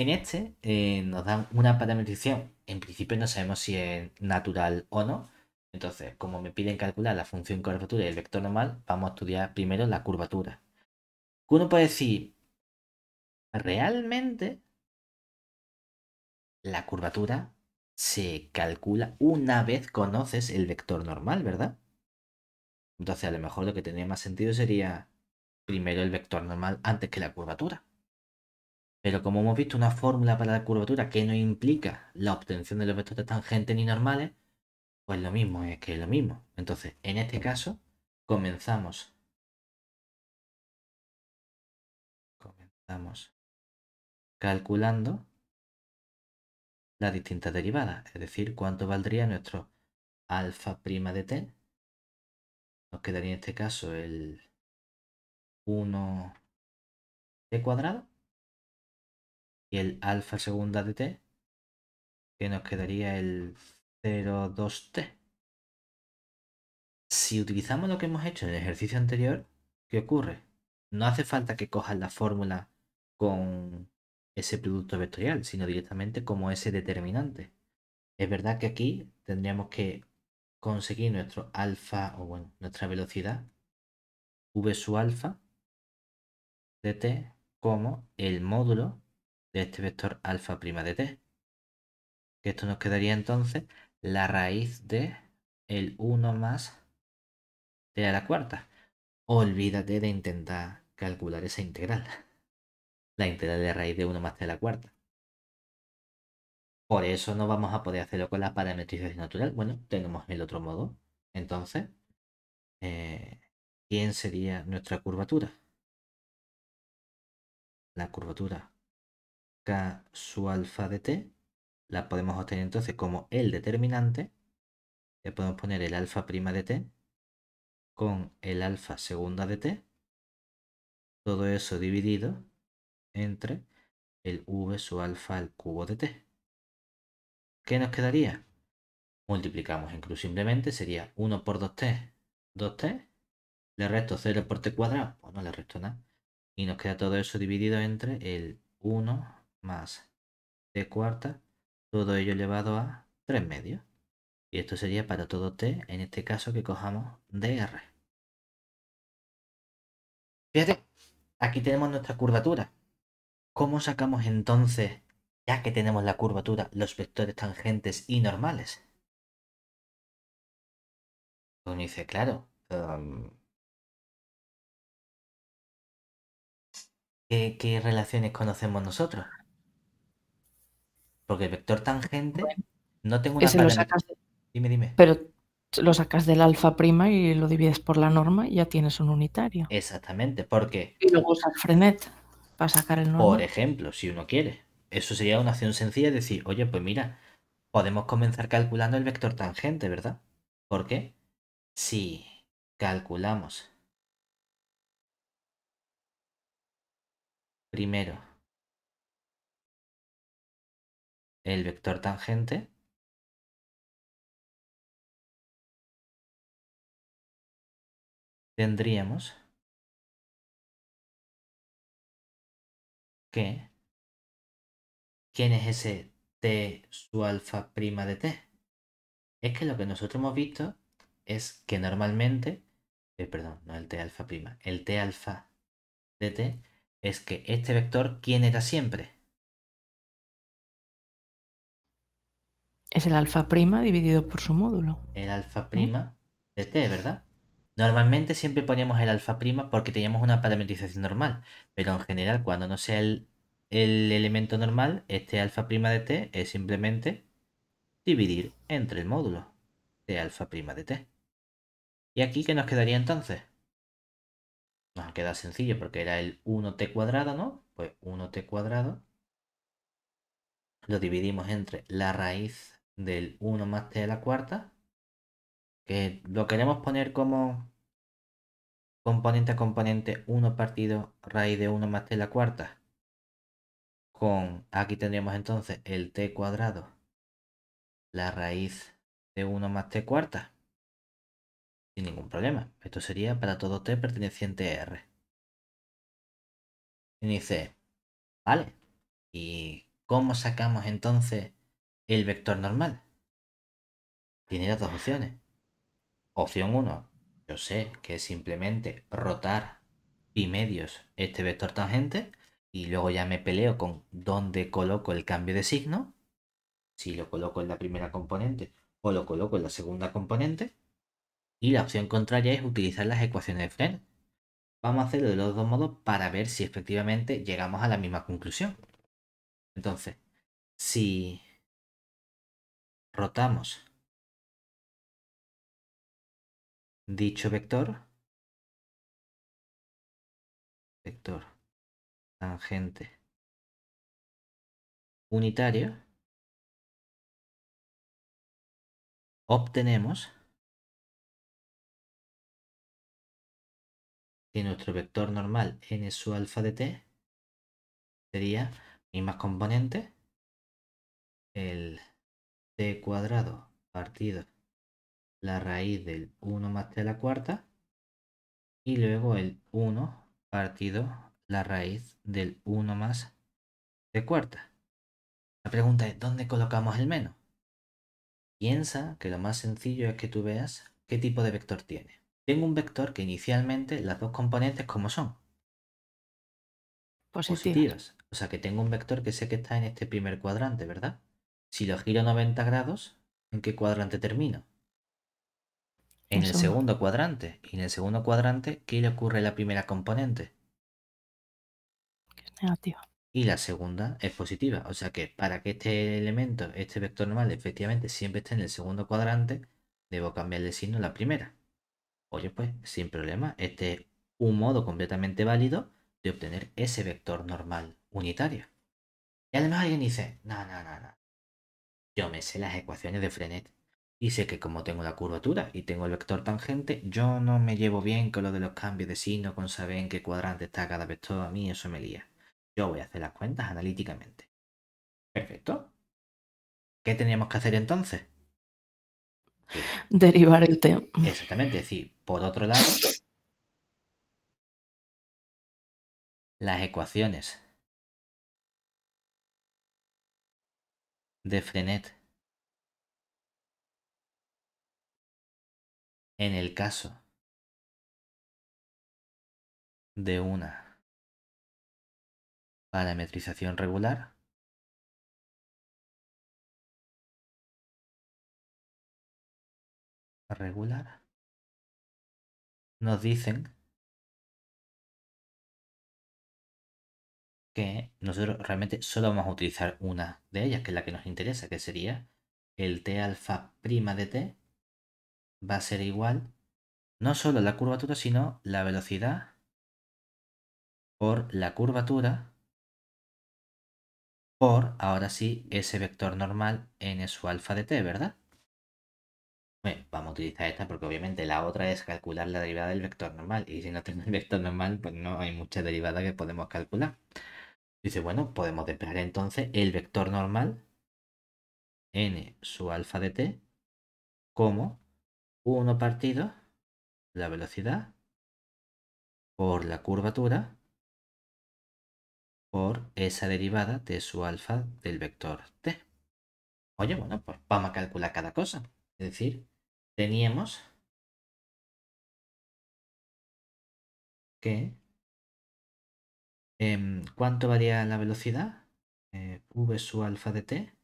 En este eh, nos dan una parametrización. En principio no sabemos si es natural o no. Entonces, como me piden calcular la función curvatura y el vector normal, vamos a estudiar primero la curvatura. Uno puede decir, realmente la curvatura se calcula una vez conoces el vector normal, ¿verdad? Entonces, a lo mejor lo que tendría más sentido sería primero el vector normal antes que la curvatura. Pero como hemos visto, una fórmula para la curvatura que no implica la obtención de los vectores tangentes ni normales, pues lo mismo es que es lo mismo. Entonces, en este caso, comenzamos. Comenzamos calculando las distintas derivadas, es decir, cuánto valdría nuestro alfa prima de t. Nos quedaría en este caso el 1 t cuadrado y el alfa segunda de t, que nos quedaría el 02t. Si utilizamos lo que hemos hecho en el ejercicio anterior, ¿qué ocurre? No hace falta que cojas la fórmula con ese producto vectorial, sino directamente como ese determinante. Es verdad que aquí tendríamos que conseguir nuestro alfa, o bueno, nuestra velocidad, v su alfa de t, como el módulo de este vector alfa prima de t. Que esto nos quedaría entonces la raíz de el 1 más t a la cuarta. Olvídate de intentar calcular esa integral. La integral de raíz de 1 más t a la cuarta. Por eso no vamos a poder hacerlo con la parametrización natural. Bueno, tenemos el otro modo. Entonces, eh, ¿quién sería nuestra curvatura? La curvatura K su alfa de t, la podemos obtener entonces como el determinante. Le podemos poner el alfa prima de t con el alfa segunda de t. Todo eso dividido entre el v su alfa al cubo de t. ¿Qué nos quedaría? Multiplicamos incluso simplemente, sería 1 por 2t, 2t. Le resto 0 por t cuadrado, pues no le resto nada. Y nos queda todo eso dividido entre el 1 más t cuarta, todo ello elevado a 3 medios. Y esto sería para todo t, en este caso que cojamos dr. Fíjate, aquí tenemos nuestra curvatura. ¿Cómo sacamos entonces, ya que tenemos la curvatura, los vectores tangentes y normales? Uno claro, em, ¿qué relaciones conocemos nosotros? Porque el vector tangente no tengo una Pero lo sacas del alfa prima y lo divides por la norma y ya tienes un unitario. Exactamente, porque. Y luego usas frenet para sacar el norma. Por ejemplo, si uno quiere. Eso sería una acción sencilla de decir, oye, pues mira, podemos comenzar calculando el vector tangente, ¿verdad? Porque si calculamos primero el vector tangente tendríamos que ¿quién es ese t su alfa prima de t? Es que lo que nosotros hemos visto es que normalmente, eh, perdón, no el t alfa prima, el t alfa de t es que este vector, ¿quién era siempre? Es el alfa prima dividido por su módulo. El alfa ¿Eh? prima de t, ¿verdad? Normalmente siempre ponemos el alfa prima porque teníamos una parametrización normal, pero en general cuando no sea el, elemento normal, este alfa prima de t es simplemente dividir entre el módulo de alfa prima de t. ¿Y aquí qué nos quedaría entonces? Nos queda sencillo porque era el 1t cuadrado, ¿no? Pues 1t cuadrado lo dividimos entre la raíz del 1 más t a la cuarta, que lo queremos poner como componente a componente 1 partido raíz de 1 más t a la cuarta, con, aquí tendríamos entonces el t cuadrado, la raíz de 1 más t cuarta, sin ningún problema. Esto sería para todo t perteneciente a r. Y dice, vale, ¿y cómo sacamos entonces el vector normal. Tiene las dos opciones. Opción 1, yo sé que es simplemente rotar y medios este vector tangente y luego ya me peleo con dónde coloco el cambio de signo, si lo coloco en la primera componente o lo coloco en la segunda componente. Y la opción contraria es utilizar las ecuaciones de Fresnel. Vamos a hacerlo de los dos modos para ver si efectivamente llegamos a la misma conclusión. Entonces, si rotamos dicho vector, vector tangente unitario, obtenemos que nuestro vector normal n su alfa de t sería más componente el cuadrado partido la raíz del 1 más t a la cuarta y luego el 1 partido la raíz del 1 más t cuarta. La pregunta es, ¿dónde colocamos el menos? Piensa que lo más sencillo es que tú veas qué tipo de vector tiene. Tengo un vector que inicialmente las dos componentes como son. Positivos. Positivas. O sea que tengo un vector que sé que está en este primer cuadrante, ¿verdad? Si lo giro 90 grados, ¿en qué cuadrante termino? En el segundo cuadrante. Y en el segundo cuadrante, ¿qué le ocurre a la primera componente? Que es negativa. Y la segunda es positiva. O sea que para que este elemento, este vector normal, efectivamente siempre esté en el segundo cuadrante, debo cambiar de signo a la primera. Oye, pues, sin problema, este es un modo completamente válido de obtener ese vector normal unitario. Y además alguien dice, no, no, no, no. Yo me sé las ecuaciones de Frenet y sé que como tengo la curvatura y tengo el vector tangente, yo no me llevo bien con lo de los cambios de signo, con saber en qué cuadrante está cada vector, a mí eso me lía. Yo voy a hacer las cuentas analíticamente. Perfecto. ¿Qué teníamos que hacer entonces? Derivar el tema. Exactamente, es decir, por otro lado, las ecuaciones de Frenet. En el caso de una parametrización regular, regular, nos dicen que nosotros realmente solo vamos a utilizar una de ellas, que es la que nos interesa, que sería el T alfa prima de T va a ser igual no solo la curvatura, sino la velocidad por la curvatura por, ahora sí, ese vector normal n su alfa de t, ¿verdad? Bueno, vamos a utilizar esta porque obviamente la otra es calcular la derivada del vector normal y si no tenemos el vector normal, pues no hay mucha derivada que podemos calcular. Dice, bueno, podemos despejar entonces el vector normal n su alfa de t como 1 partido la velocidad por la curvatura por esa derivada de su alfa del vector t. Oye, bueno, pues vamos a calcular cada cosa. Es decir, teníamos que Em, ¿Cuánto varía la velocidad? Eh, v sub alfa de t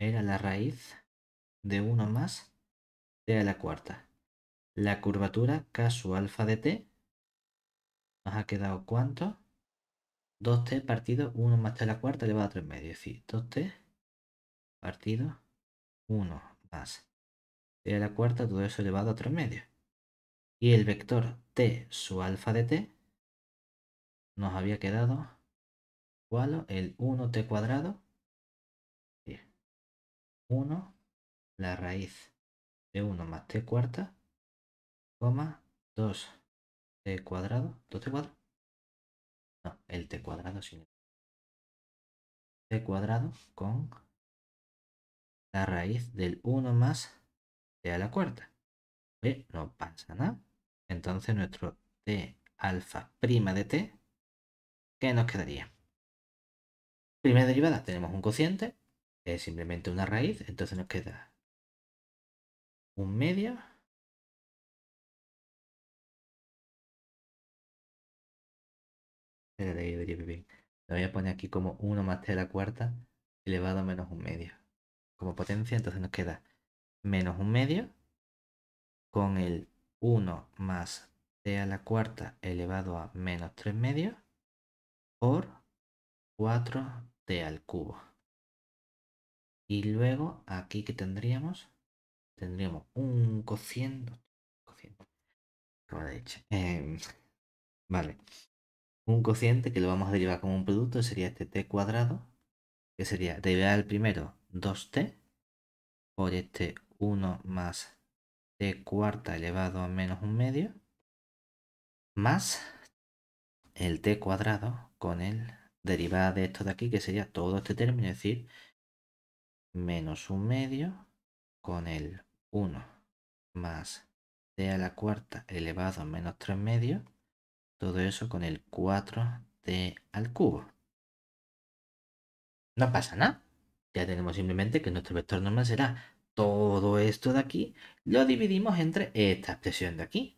era la raíz de 1 más t a la cuarta. La curvatura k sub alfa de t nos ha quedado cuánto? 2t partido 1 más t a la cuarta elevado a 3 medios. Es decir, 2t partido 1 más t a la cuarta, todo eso elevado a 3 medios. Y el vector t sub alfa de t nos había quedado igual el 1t cuadrado. 1, la raíz de 1 más t cuarta, coma 2t cuadrado. ¿2t cuadrado? No, el t cuadrado sin t cuadrado con la raíz del 1 más t a la cuarta. ¿Ve? no pasa nada. Entonces nuestro t alfa prima de t ¿Qué nos quedaría? Primera derivada, tenemos un cociente, es simplemente una raíz, entonces nos queda un medio lo voy a poner aquí como 1 más t a la cuarta elevado a menos un medio. Como potencia, entonces nos queda menos un medio con el 1 más t a la cuarta elevado a menos tres medios por 4t al cubo. Y luego aquí que tendríamos, tendríamos un cociente. Em, vale. Un cociente que lo vamos a derivar como un producto sería este t cuadrado, que sería derivar al primero 2t por este 1 más t cuarta elevado a menos un medio, más el t cuadrado con el derivada de esto de aquí, que sería todo este término, es decir, menos un medio con el 1 más t a la cuarta elevado a menos 3 medios, todo eso con el 4t al cubo. No pasa nada. Ya tenemos simplemente que nuestro vector normal será todo esto de aquí, lo dividimos entre esta expresión de aquí.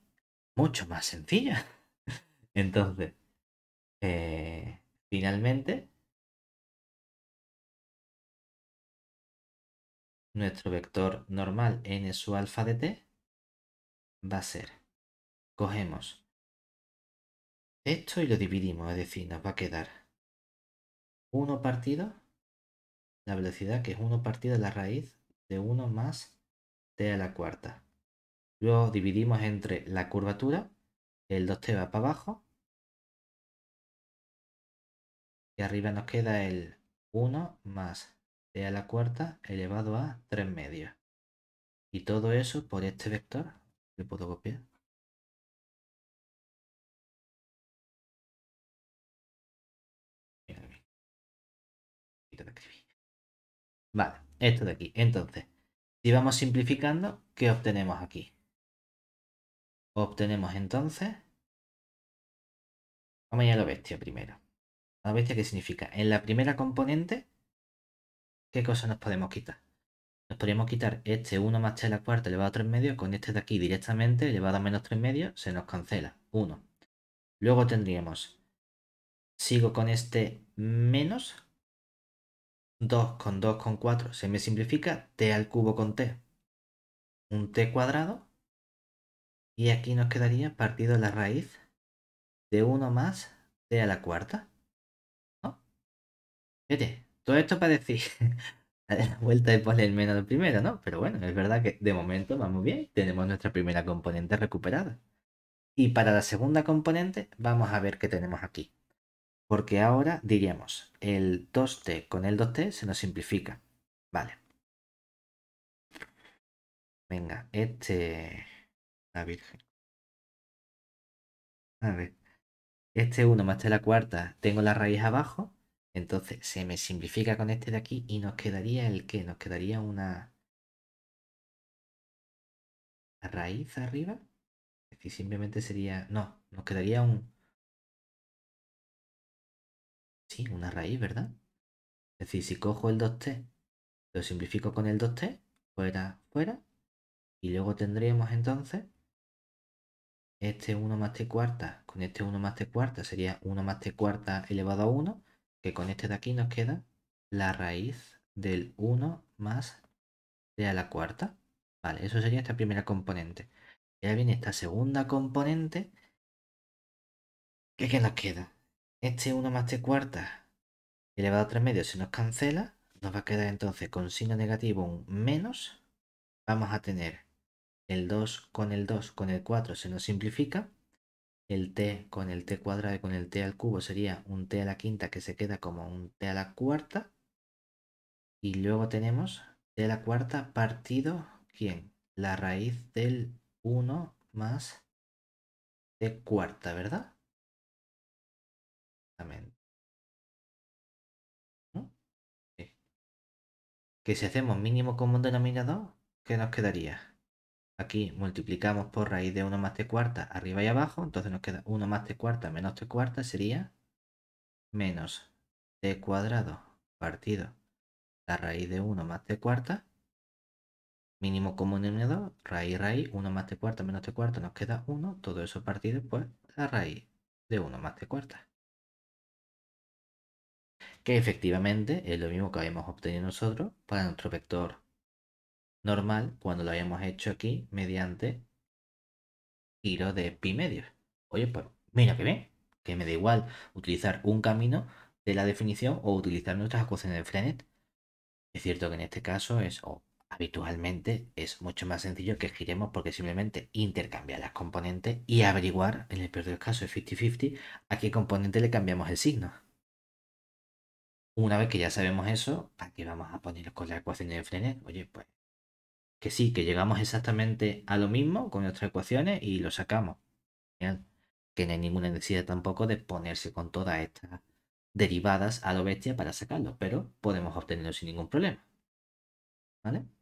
Mucho más sencilla. Entonces, eh, finalmente, nuestro vector normal n su alfa de t va a ser, cogemos esto y lo dividimos, es decir, nos va a quedar 1 partido, la velocidad que es 1 partido de la raíz de 1 más t a la cuarta. Luego dividimos entre la curvatura, el 2t va para abajo Y arriba nos queda el 1 más t a la cuarta elevado a 3 medios. Y todo eso por este vector le puedo copiar. Vale, esto de aquí. Entonces, si vamos simplificando, ¿qué obtenemos aquí? Obtenemos entonces... Vamos a ir a lo bestia primero. A bestia, ¿qué significa? En la primera componente, ¿qué cosa nos podemos quitar? Nos podríamos quitar este 1 más 3 a la cuarta elevado a 3 medios con este de aquí directamente elevado a menos 3 medios, se nos cancela. 1. Luego tendríamos, sigo con este menos, 2 con 2 con 4 se me simplifica, t al cubo con t, un t cuadrado, y aquí nos quedaría partido la raíz de 1 más t a la cuarta. Vete, todo esto para decir, a la vuelta de poner menos primero, ¿no? Pero bueno, es verdad que de momento vamos bien, tenemos nuestra primera componente recuperada. Y para la segunda componente vamos a ver qué tenemos aquí. Porque ahora diríamos, el 2t con el 2t se nos simplifica. Vale. Venga, este... La virgen. A ver. Este 1 más t este la cuarta, tengo la raíz abajo, entonces se me simplifica con este de aquí y nos quedaría el que, nos quedaría una raíz arriba. Es decir, simplemente sería, no, nos quedaría un... Sí, una raíz, ¿verdad? Es decir, si cojo el 2t, lo simplifico con el 2t, fuera, fuera, y luego tendríamos entonces este 1 más t cuarta con este 1 más t cuarta sería 1 más t cuarta elevado a 1 que con este de aquí nos queda la raíz del 1 más de a la cuarta. Vale, eso sería esta primera componente. Ya viene esta segunda componente. ¿Qué, nos queda? Este 1 más t cuarta elevado a 3 medios se nos cancela. Nos va a quedar entonces con signo negativo un menos. Vamos a tener el 2 con el 2 con el 4 se nos simplifica el t con el t cuadrado y con el t al cubo sería un t a la quinta que se queda como un t a la cuarta. Y luego tenemos t a la cuarta partido, ¿quién? La raíz del 1 más t cuarta, ¿verdad? Exactamente. Que si hacemos mínimo común denominador, ¿qué nos quedaría? Aquí multiplicamos por raíz de 1 más t cuarta arriba y abajo, entonces nos queda 1 más t cuarta menos t cuarta sería menos t cuadrado partido la raíz de 1 más t cuarta, mínimo común denominador, raíz raíz, 1 más t cuarta menos t cuarta nos queda 1, todo eso partido pues la raíz de 1 más t cuarta. Que efectivamente es lo mismo que habíamos obtenido nosotros para nuestro vector normal cuando lo habíamos hecho aquí mediante giro de pi medios. Oye, pues mira que bien, que me da igual utilizar un camino de la definición o utilizar nuestras ecuaciones de Frenet. Es cierto que en este caso es, o habitualmente es mucho más sencillo que giremos porque simplemente intercambiar las componentes y averiguar, en el peor de los casos, 50-50, a qué componente le cambiamos el signo. Una vez que ya sabemos eso, aquí vamos a poner con las ecuaciones de Frenet. Oye, pues que sí, que llegamos exactamente a lo mismo con nuestras ecuaciones y lo sacamos. Que no hay ninguna necesidad tampoco de ponerse con todas estas derivadas a lo bestia para sacarlo, pero podemos obtenerlo sin ningún problema. ¿Vale?